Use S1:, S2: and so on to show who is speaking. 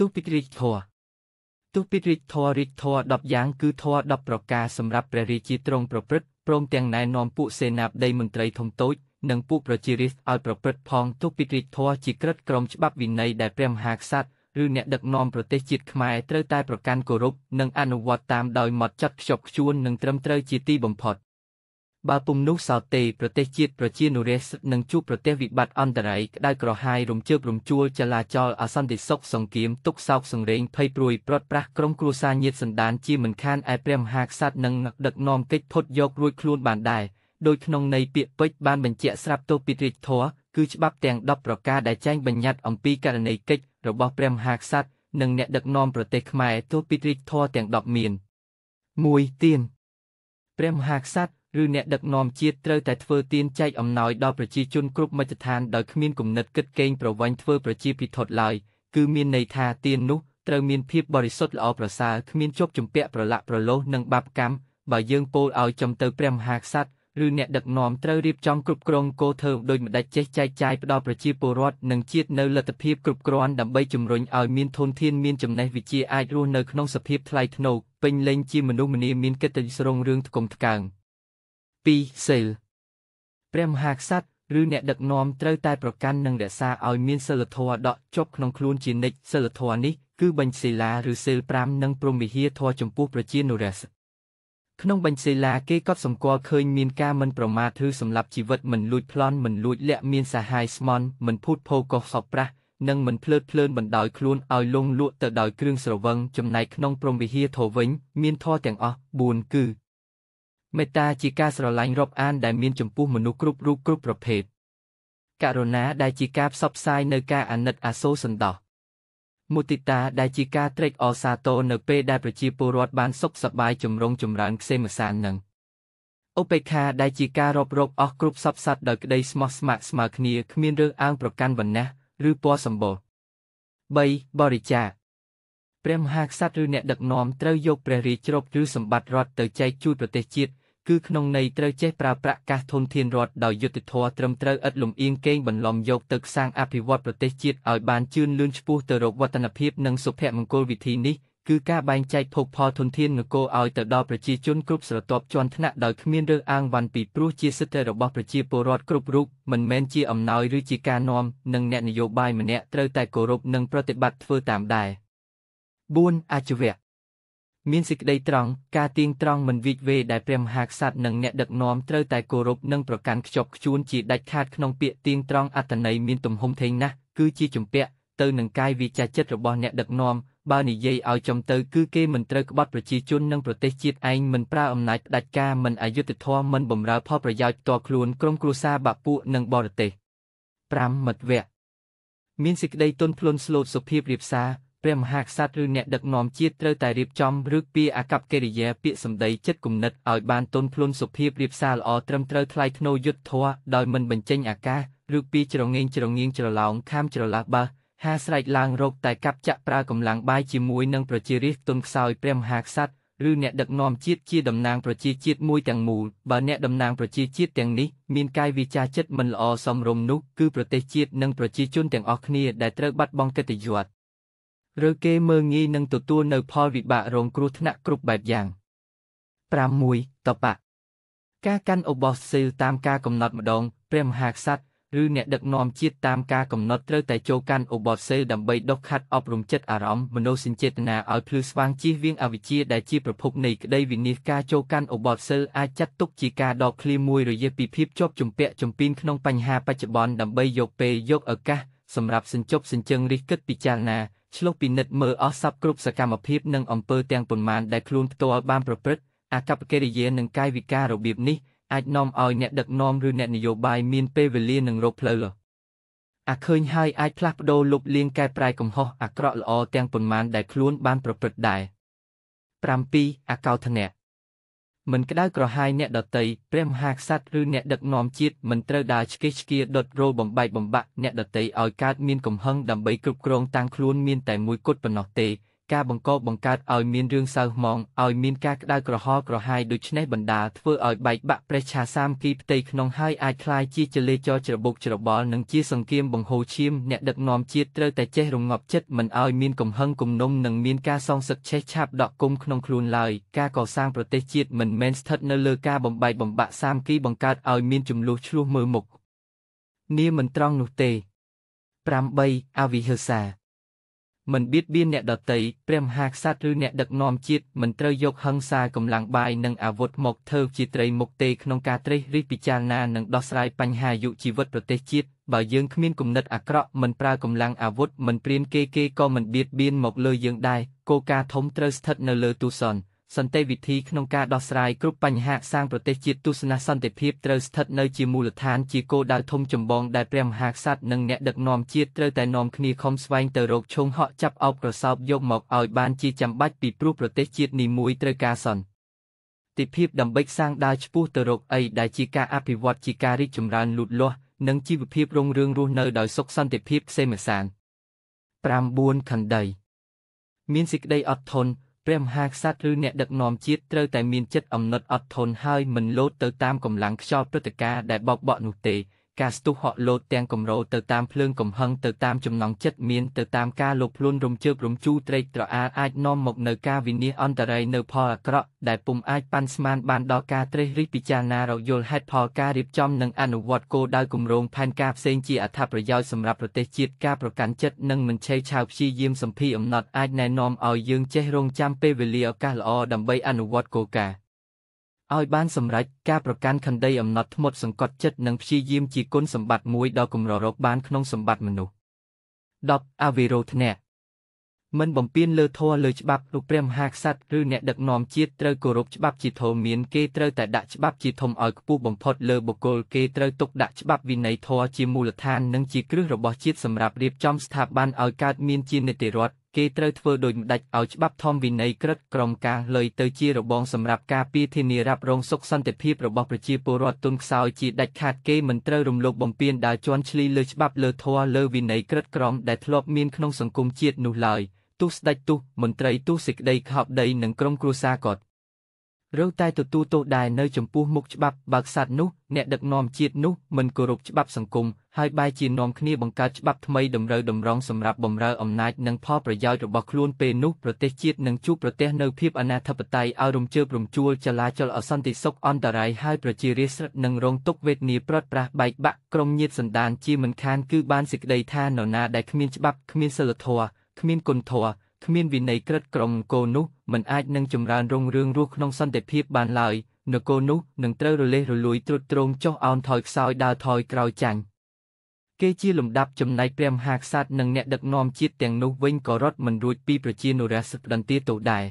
S1: ទុពិរិទ្ធធរទុពិរិទ្ធធររិទ្ធធរ10យ៉ាងគឺធរ10ប្រការសម្រាប់ព្រះរាជាទ្រង់ប្រព្រឹត្តព្រមទាំងណែនាំពួកសេនាបតីមន្ត្រីធំតូច និងពួកប្រជារាស្ត្រឲ្យប្រព្រឹត្តផងទុពិរិទ្ធធរជាក្រឹតក្រមច្បាប់វិន័យដែលព្រះមហាក្សត្រឬអ្នកដឹកនាំប្រទេសជាតិខ្មែរត្រូវតែប្រកាន់គោរពនិងអនុវត្តតាមដោយម៉ត់ចត់ខ្ជាប់ខ្ជួននិងត្រឹមត្រូវជាទីបំផុតបើពុំនោះសោតទេប្រទេសជាតិប្រជានុរាស្ត្រនឹងជួបប្រទេសវិបត្តិអន្តរាយក្តៅក្រហាយរំជើបរំជួលចលាចលអសន្តិសុខសង្គ្រាមទុកសោកសង្រេងភ័យព្រួយប្រត់ប្រាស់ក្រុមគ្រួសារញាតិសន្តានជាមិនខានឯព្រះមហាក្សត្រនឹងដឹកនាំកិច្ចផុតយករួចខ្លួនបានដែរដោយក្នុងន័យពាក្យពេចន៍បានបញ្ជាក់ស្រាប់ទោសពីរាជធរគឺច្បាប់ទាំង10ប្រការដែលចែងបញ្ញត្តិអំពីករណីកិច្ចរបស់ព្រះមហាក្សត្រនិងអ្នកដឹកនាំប្រទេសខ្មែរទោសពីរាជធរទាំង10មាន1ទៀនព្រះមហាក្សត្រឬអ្នកដឹកនាំជាតិត្រូវតែធ្វើទានចែកអំណោយដល់ប្រជាជនគ្រប់មជ្ឈដ្ឋានដោយគ្មានគំនិតគិតកេងប្រវែងធ្វើប្រជាពិធដ្ឋឡើយគឺមានន័យថាទាននោះត្រូវមានភាពបរិសុទ្ធល្អប្រសើរគ្មានជាប់ជំពាក់ប្រឡាក់ប្រឡោសនិងបាបកម្មបើយើងពោលឲ្យចំទៅព្រះមហាក្សត្រឬអ្នកដឹកនាំត្រូវរៀបចំគ្រប់គ្រងគោធ្វើដោយម្ដេចចេះចែកចាយផ្ដល់ប្រជាពលរដ្ឋនិងជាតិនៅលទ្ធភាពគ្រប់គ្រាន់ដើម្បីជំរុញឲ្យមានធនធានមានចំណេះវិជ្ជាអាចរស់នៅក្នុងសភាពថ្លៃថ្នូរពេញលេញជាមនុស្សម្នាមានកិត្តិយសរុងរឿងថ្កុំថ្កើង។ 2. សិលព្រះមហាក្សត្រឬអ្នកដឹកនាំត្រូវតែប្រកាន់និងរក្សាឲ្យមានសិលធម៌ដក់ជាប់ក្នុងខ្លួនជានិច្ចសិលធម៌នេះគឺបញ្ញសិលាឬសិល5និងព្រហ្មវិហារធម៌ចំពោះប្រជានុរដ្ឋក្នុងបញ្ញសិលាគេក៏សម្គាល់ឃើញមានការមិនប្រមាថឬសម្លាប់ជីវិតមិនលួចប្លន់មិនលួចលាក់មានសាហាយស្មន់មិនភូតភរកុសលប្រាស់និងមិនភ្លើតភ្លើនបណ្ដោយខ្លួនឲ្យលងលក់ទៅដោយគ្រឿងស្រវឹងចំណែកក្នុងព្រហ្មវិហារធម៌វិញ មានធម៌ទាំងអស់4គឺមេត្តាជាការស្រឡាញ់រាប់អានដែលមានចំពោះ មនុស្សគ្រប់រូបគ្រប់ប្រភេទករុណាដែលជាការផ្សព្វផ្សាយនៅការអាណិតអាសូរសន្តោសមុទិតាដែលជាការត្រេកអរសាទរនៅពេលដែលប្រជាពលរដ្ឋបាន សុខសប្បាយចម្រុងចម្រើនខ្សែមសាននឹងឧបេក្ខាដែលជាការរອບរកអស់គ្រប់សពសត្វដោយក្តីស្មោះស្ម័គ្រស្មើគ្នាគ្មានរឿងអើងប្រកាន់វណ្ណៈឬពណ៌សម្បុរ3បរិច្ចាគព្រះមហាក្សត្រឬអ្នកដឹកនាំត្រូវយកព្រះរាជជ្រព្យឬសម្បត្តិរដ្ឋទៅចែកជូនប្រទេសជាតិគឺក្នុងន័យត្រូវចេះប្រើប្រាស់កាសធនធានរដ្ឋដោយយុត្តិធម៌ត្រឹមត្រូវឥតលំអៀងកេងបន្លំយកទៅសាងអភិវឌ្ឍប្រទេសជាតិឲ្យបានជឿនលឿនឆ្ពោះទៅរកវឌ្ឍនភាពនិងសុភមង្គលវិធីនេះគឺការបែងចែកភោគផលធនធាននគរឲ្យទៅដល់ប្រជាជនគ្រប់ស្រទាប់ជាន់ថ្នាក់ដោយគ្មានរើសអើងវ៉ាន់ពីព្រោះជាសិទ្ធិរបស់ប្រជាពលរដ្ឋគ្រប់រូបមិនមែនជាអំណោយឬជាការនាំនិងអ្នកនយោបាយម្នាក់ត្រូវតែគោរពនិងប្រតិបត្តិធ្វើតាមដែរ។ 4. អាជីវៈមានសេចក្តីត្រង់ការទៀងត្រង់មិនវិជ្ជវេដែលព្រះមហាក្សត្រនិងអ្នកដឹកនាំត្រូវតែគោរពនិងប្រកាន់ខ្ជាប់ខ្ជួនជាដាច់ខាតក្នុងពាក្យទៀងត្រង់អត្តន័យមានទំហំធេងណាស់គឺជាជំពាក់ទៅនឹងកាយវិជាចិត្តរបស់អ្នកដឹកនាំបើនិយាយឲ្យចំទៅគឺគេមិនត្រូវក្បត់ប្រជាជននិងប្រទេសជាតិឯងមិនប្រើអំណាចផ្ដាច់ការមិនអយុត្តិធម៌មិនបំរើផលប្រយោជន៍ផ្ទាល់ខ្លួនក្រុមគ្រួសារបាក់ពួកនិងបរទេស5មិត្តវគ្គមានសេចក្តីទន់ភ្លន់ស្លូតសុភាពរៀបសារព្រះមហាក្សត្រឬអ្នកដឹកនាំជាតិត្រូវតែរៀបចំឬពីអាកប្បកិរិយាពាក្យសម្ដីចិត្តគំនិតឲ្យបានទន់ភ្លន់សុភាពរៀបសារល្អត្រឹមត្រូវថ្លៃថ្នូរយុត្តិធម៌ដោយមិនបញ្ចេញអាកាសឬពីច្រងេងច្រងៀងច្រឡោងខាមច្រឡះបើហាស្រែកឡើងរោគតែកັບចាក់ប្រើកម្លាំងបាយជាមួយនឹងប្រជារាស្ត្រទុនខ្សោយព្រះមហាក្សត្រឬអ្នកដឹកនាំជាតិជាតំណាងប្រជា ជាតិមួយទាំងមូលបើអ្នកតំណាងប្រជាជាតិទាំងនេះមានកាយវិការចិត្តមិនល្អសមរម្យនោះគឺប្រទេសជាតិនិងប្រជាជនទាំងអស់គ្នាដែលត្រូវបាត់បង់កិត្តិយសឬគេមើងងាយនឹងទទួលនៅផលវិបាករងគ្រោះថ្នាក់គ្រប់បែបយ៉ាង6តបៈការកាន់ឧបោសសីលតាមការកំណត់ម្ដងព្រះមហាក្សត្រឬអ្នកដឹកនាំជាតិតាមការកំណត់ត្រូវតែចូលកាន់ឧបោសសីលដើម្បីដុសខាត់អប់រំចិត្តអារម្មណ៍មនោសញ្ចេតនាឲ្យភ្លឺស្វាងជៀសវាងអវិជ្ជាដែលជាប្រភពនៃក្តីវិនិច្ឆ័យការចូលកាន់ឧបោសសីលអាចចាត់ទុកជាការដកឃ្លាមួយរយៈពីភាពជាប់ជំពាក់ជំពីនក្នុងបញ្ហាបច្ចុប្បន្នដើម្បីយកពេលយកឱកាសសម្រាប់សញ្ជប់សញ្ជឹងរិះគិតពិចារណាឆ្លុះពិនិត្យមើលអស់សពគ្រប់សកម្មភាពនិងអំពើទាំងប៉ុន្មានដែលខ្លួនផ្ទាល់បានប្រព្រឹត្តអាកប្បកិរិយានិងកាយវិការរបៀបនេះអាចនាំឲ្យអ្នកដឹកនាំឬអ្នកនយោបាយមានពេលវេលានឹងរកផ្លូវអាឃើញហើយអាចផ្លាស់ប្ដូរលុបលាងកែប្រែកំហុសអាក្រក់ល្អទាំងប៉ុន្មានដែលខ្លួនបានប្រព្រឹត្តដែរ7អាកោធនៈមិនក្តៅក្រហាយអ្នកដតីព្រះមហាក្សត្រឬអ្នកដឹកនាំជាតិមិនត្រូវដើរឆ្កេះឆ្កៀដុតរោលបំបែកបំបាក់អ្នកដតីឲ្យកើតមានកំហឹងដើម្បីគ្រប់គ្រងតាំងខ្លួនមានតែមួយគត់ប៉ុណ្ណោះទេការបង្កបង្កើតឲ្យមានរឿងសៅហ្មងឲ្យមានការក្តៅក្រហល់ក្រហាយដូច្នេះបណ្ដាលធ្វើឲ្យបែកបាក់ប្រេះឆាសាមគីផ្ទៃក្នុងហើយអាចคล้ายជាចលេចរច្របុកច្របល់និងជាសង្គ្រាមបង្ហូរឈាមអ្នកដឹកនាំជាតិត្រូវតែចេះរងាប់ចិត្តមិនឲ្យមានកំហឹងគំនុំនិងមានការសងសឹកឆេះឆាបដកគុំក្នុងខ្លួនឡើយការកសាងប្រទេសជាតិមិនមែនស្ថិតនៅលើការបំបែកបំបាក់សាមគ្គីបង្កើតឲ្យមានចំនួនឆ្លោះមើលមុខនាមិនត្រង់នោះទេ8អវិហិសាមិនបៀតបៀនអ្នកដទៃព្រះមហាក្សត្រឬអ្នកដឹកនាំជាតិមិនត្រូវយកហិង្សាកម្លាំងបាយនិងអាវុធមកធ្វើជាត្រីមុខទេក្នុងការត្រិះរិះពិចារណានិងដោះស្រាយបញ្ហាយុជីវិតប្រទេសជាតិបើយើងគ្មានគំនិតអាក្រក់មិនប្រើកម្លាំងអាវុធមិនព្រានគេគេក៏មិនបៀតបៀនមកលើយើងដែរគោលការណ៍ធំត្រូវស្ថិតនៅលើទូសន្តិសន្តិវិធីក្នុងការដោះស្រាយគ្រប់បញ្ហាសាងប្រទេសជាតិទស្សនៈសន្តិភាពត្រូវស្ថិតនៅជាមូលដ្ឋានជាគោលដៅធំចម្បងដែលព្រះមហាក្សត្រនិងអ្នកដឹកនាំជាតិត្រូវតែនាំគ្នាខំស្វែងទៅរកឈោងហក់ចាប់អោបក្រសោបយកមកឲ្យបានជាចាំបាច់ពីព្រោះប្រទេសជាតិនីមួយត្រូវការសន្តិតិភាពដើម្បីសាងដើរឆ្ពោះទៅរកអីដែលជាការអភិវឌ្ឍជាការរីកចម្រើនលូតលាស់និងជីវភាពរុងរឿងរស់នៅដោយសុខសន្តិភាពសេមសាន9ខណ្ឌីមានសេចក្តីអត់ធន់ព្រះមហាក្សត្រឬអ្នកដឹកនាំជាតិត្រូវតែមានចិត្តអំណត់អត់ធន់ហើយមិនលោតទៅតាមកម្លាំងខ្យល់ព្រឹត្តិការណ៍ដែលបោកបក់នោះទេការស្ទុះហក់លោតទាំងគំរោទៅតាមភ្លើងកំហឹងទៅតាមចំណងចិត្តមានទៅតាមការលោភលន់រំជើបរំជូរត្រេកត្រអាលអាចនាំមកនៅការវិនិច្ឆ័យអន្តរាយនៅផលអាក្រក់ដែលពុំអាចប៉ាន់ស្មានបានដល់ការត្រិះរិះពិចារណារយល់ហេតុផលការរៀបចំនិងអនុវត្តគោលដៅគម្រោងផែនការផ្សេងជាអត្ថប្រយោជន៍សម្រាប់ប្រទេសជាតិការប្រកាន់ចិត្តនិងមិនឆេវឆាវព្យាយាមសម្ភារអំណត់អាចណែនាំឲ្យយើងចេះរងចាំពេលវេលាឱកាសល្អដើម្បីអនុវត្តគោលការណ៍ឲ្យបានសម្រេចការប្រកាន់ខណ្ឌីអំណត់ធ្មត់សង្កត់ចិត្តនិងព្យាយាមជាគុណសម្បត្តិមួយដ៏កម្ររកបានក្នុងសម្បត្តិមនុស្ស10អវិរោធនៈមិនបំពានលើធម៌លើច្បាប់រូបព្រះមហាក្សត្រឬអ្នកដឹកនាំជាតិត្រូវគោរពច្បាប់ជាធម៌មានគេត្រូវតែដាក់ច្បាប់ជាធំឲ្យខ្ពស់បំផុតលើបុគ្គលគេត្រូវទុកដាក់ច្បាប់វិន័យធម៌ជាមូលដ្ឋាននិងជាគ្រឹះរបស់ជាតិសម្រាប់រៀបចំស្ថាប័នឲ្យកើតមានជានីតិរដ្ឋគេត្រូវធ្វើដូចម្ដេចឲ្យច្បាប់ធម្មវិន័យក្រឹតក្រមការលុយទៅជារបងសម្រាប់ការពារធានារ៉ាប់រងសុខសន្តិភាពរបស់ប្រជាពលរដ្ឋទុនខ្សោយជាដាច់ខាតគេមិនត្រូវរំលោភបំពានដល់ជន់ឈ្លីលើច្បាប់លើធម៌លើវិន័យក្រឹតក្រមដែលធ្លាប់មានក្នុងសង្គមជាតិនោះឡើយទោះស្ដេចទោះមន្ត្រីទោះសេចក្តីខោបដីនិងក្រុមគ្រួសារគាត់រឿងតែទទួលទោសដែរនៅចំពោះមុខច្បាប់បើក្សត្រនោះអ្នកដឹកនាំជាតិនោះមិនគោរពច្បាប់សង្គមហើយបែរជានាំគ្នាបង្កើតច្បាប់ថ្មីតម្រូវតម្រង់សម្រាប់បំរើអំណាចនិងផលប្រយោជន៍របស់ខ្លួនពេលនោះប្រទេសជាតិនឹងជួបប្រទេសនៅភាពអនាធិបតេយ្យឲ្យរំជើបរំជួលចលាចលអសន្តិសុខអន្តរាយហើយប្រជារាស្ត្រនឹងរងទុក្ខវេទនាប្រត់ប្រាសបែកបាក់ក្រុមញាតសន្តានជាមិនខានគឺបានសេចក្តីថានរណាដែលគ្មានច្បាប់គ្មានសិលធម៌គ្មានគុណធម៌គ្មានវិន័យក្រិតក្រមគោនោះមិនអាចនឹងចម្រើនរុងរឿងរស់ក្នុងសន្តិភាពបានឡើយនគរនោះនឹងត្រូវរលេះរលួយទ្រុឌទ្រោមចុះអោនថយខ្សោយដើរថយក្រោយចាញ់គេជាលំដាប់ចំណែកព្រះមហាក្សត្រនិងអ្នកដឹកនាំជាតិទាំងនោះវិញក៏រត់មិនរួចពីប្រជានុរាស្ត្រដន្តាទោដែរ